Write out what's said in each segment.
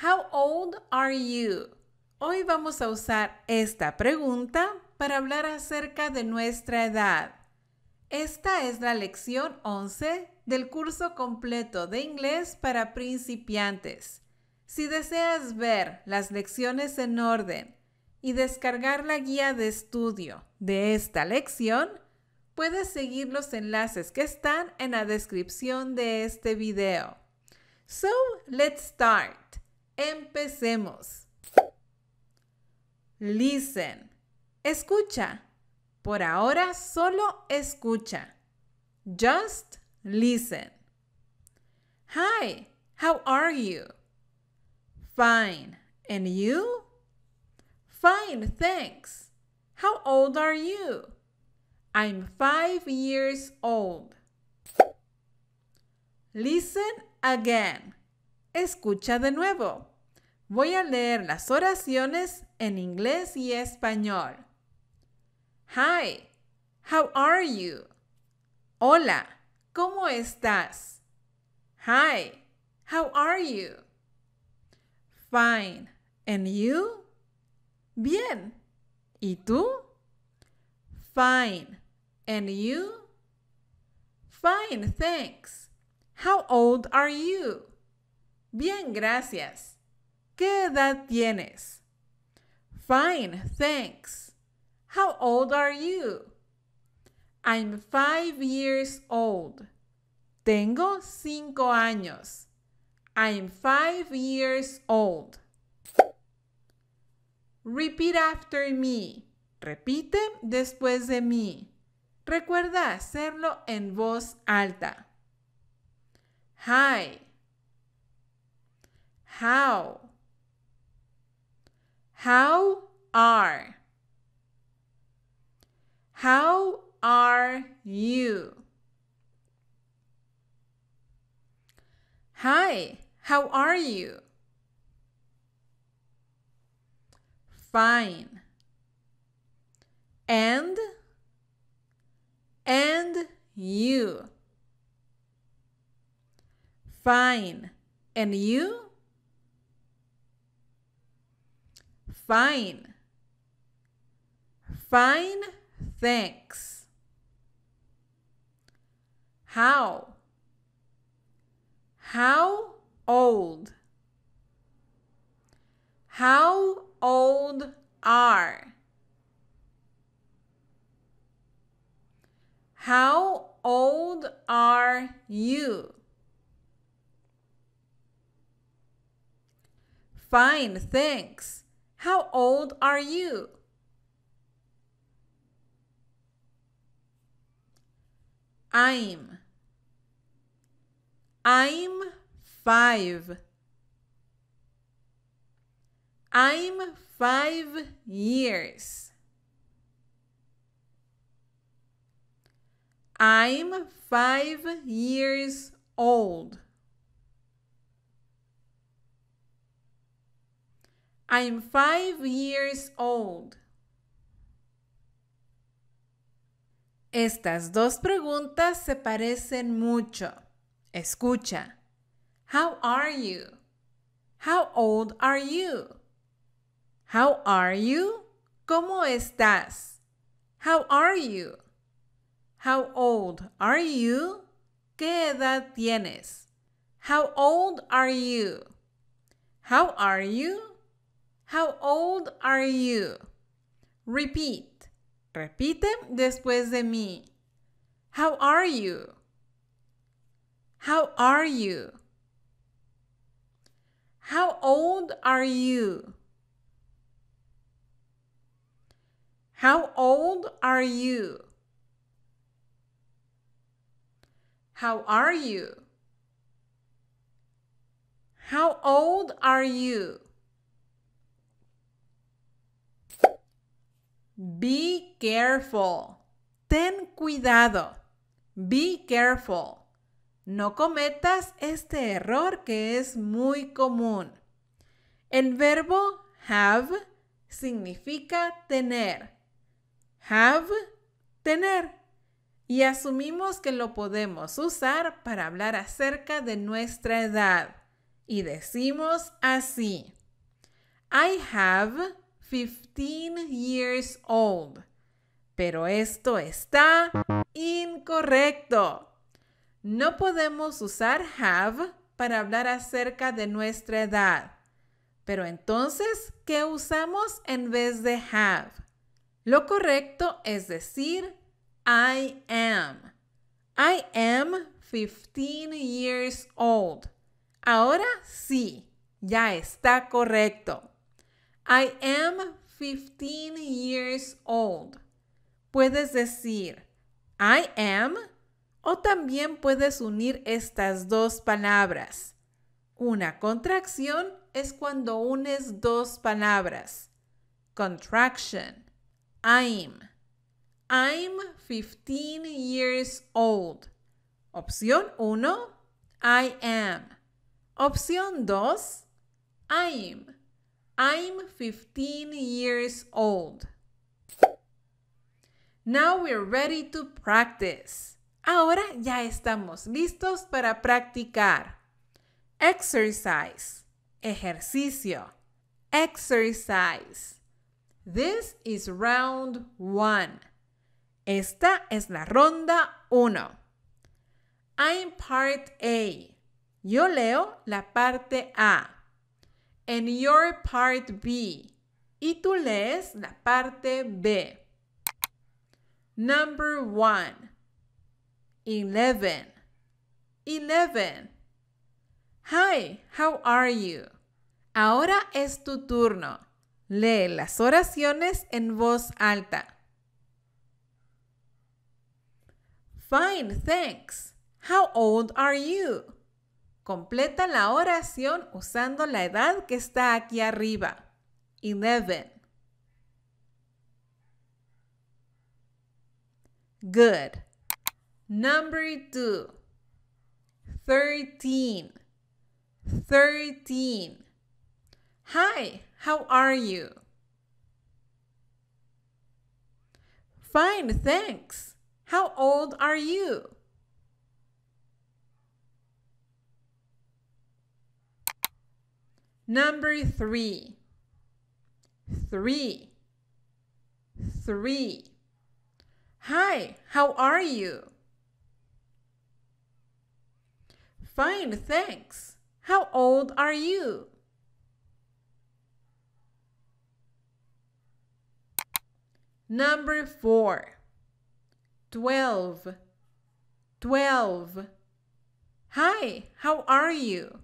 How old are you? Hoy vamos a usar esta pregunta para hablar acerca de nuestra edad. Esta es la lección 11 del curso completo de inglés para principiantes. Si deseas ver las lecciones en orden y descargar la guía de estudio de esta lección, puedes seguir los enlaces que están en la descripción de este video. So, let's start. Empecemos. Listen. Escucha. Por ahora solo escucha. Just listen. Hi, how are you? Fine. And you? Fine, thanks. How old are you? I'm five years old. Listen again. Escucha de nuevo. Voy a leer las oraciones en inglés y español. Hi, how are you? Hola, ¿cómo estás? Hi, how are you? Fine, and you? Bien, ¿y tú? Fine, and you? Fine, thanks. How old are you? Bien, gracias. ¿Qué edad tienes? Fine, thanks. How old are you? I'm five years old. Tengo cinco años. I'm five years old. Repeat after me. Repite después de mí. Recuerda hacerlo en voz alta. Hi, how. How are. How are you? Hi, how are you? Fine. And and you. Fine. And you? Fine. Fine, thanks. How? How old? How old are? How old are you? Fine, thanks. How old are you? I'm I'm five. I'm five years. I'm five years old. I'm five years old. Estas dos preguntas se parecen mucho. Escucha. How are you? How old are you? How are you? ¿Cómo estás? How are you? How old are you? ¿Qué edad tienes? How old are you? How are you? How old are you? Repeat. Repite después de mí. How are you? How are you? How old are you? How old are you? How are you? How old are you? Be careful. Ten cuidado. Be careful. No cometas este error que es muy común. El verbo have significa tener. Have, tener. Y asumimos que lo podemos usar para hablar acerca de nuestra edad. Y decimos así. I have 15 years old. Pero esto está incorrecto. No podemos usar have para hablar acerca de nuestra edad. Pero entonces, ¿qué usamos en vez de have? Lo correcto es decir I am. I am 15 years old. Ahora sí, ya está correcto. I am 15 years old. Puedes decir I am o también puedes unir estas dos palabras. Una contracción es cuando unes dos palabras. Contraction. I'm. I'm 15 years old. Opción 1. I am. Opción 2. I'm. I'm 15 years old. Now we're ready to practice. Ahora ya estamos listos para practicar. Exercise. Ejercicio. Exercise. This is round one. Esta es la ronda uno. I'm part A. Yo leo la parte A and your part B. Y tú lees la parte B. Number one. Eleven. Eleven. Hi, how are you? Ahora es tu turno. Lee las oraciones en voz alta. Fine, thanks. How old are you? Completa la oración usando la edad que está aquí arriba. Eleven. Good. Number two. 13. 13. Hi, how are you? Fine, thanks. How old are you? Number three, three, three. Hi, how are you? Fine, thanks. How old are you? Number four, twelve, twelve. Hi, how are you?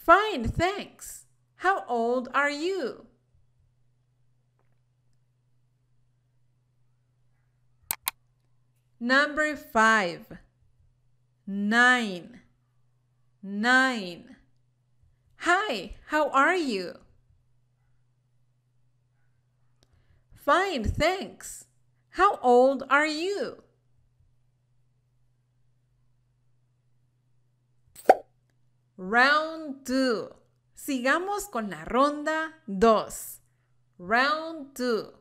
Fine, thanks. How old are you? Number five, nine, nine. Hi, how are you? Fine, thanks. How old are you? Round 2. Sigamos con la ronda 2. Round 2.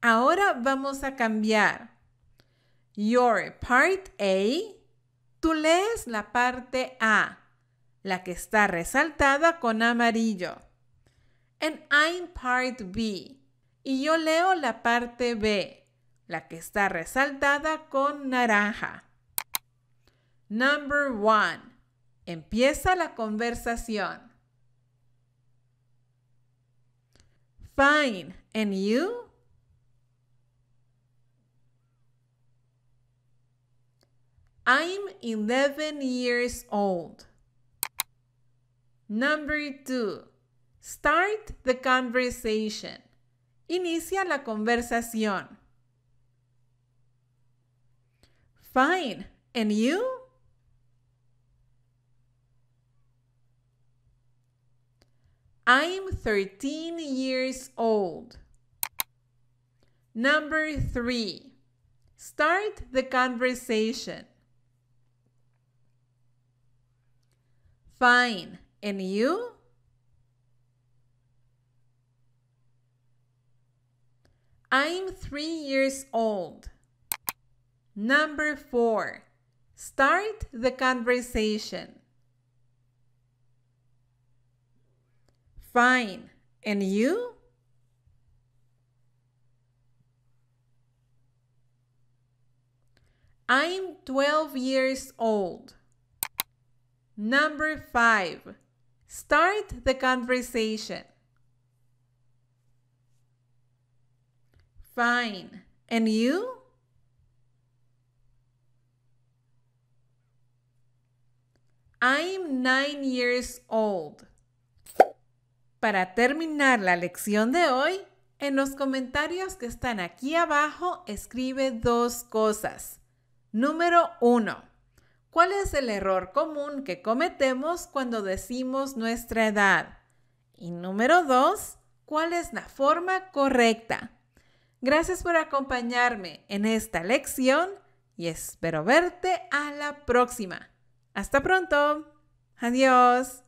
Ahora vamos a cambiar. Your part A. Tú lees la parte A, la que está resaltada con amarillo. And I'm part B. Y yo leo la parte B, la que está resaltada con naranja. Number 1. Empieza la conversación. Fine. And you? I'm 11 years old. Number two. Start the conversation. Inicia la conversación. Fine. And you? I'm 13 years old. Number three, start the conversation. Fine. And you? I'm three years old. Number four, start the conversation. fine. And you? I'm 12 years old. Number five, start the conversation. Fine. And you? I'm nine years old. Para terminar la lección de hoy, en los comentarios que están aquí abajo escribe dos cosas. Número uno, ¿cuál es el error común que cometemos cuando decimos nuestra edad? Y número dos, ¿cuál es la forma correcta? Gracias por acompañarme en esta lección y espero verte a la próxima. Hasta pronto. Adiós.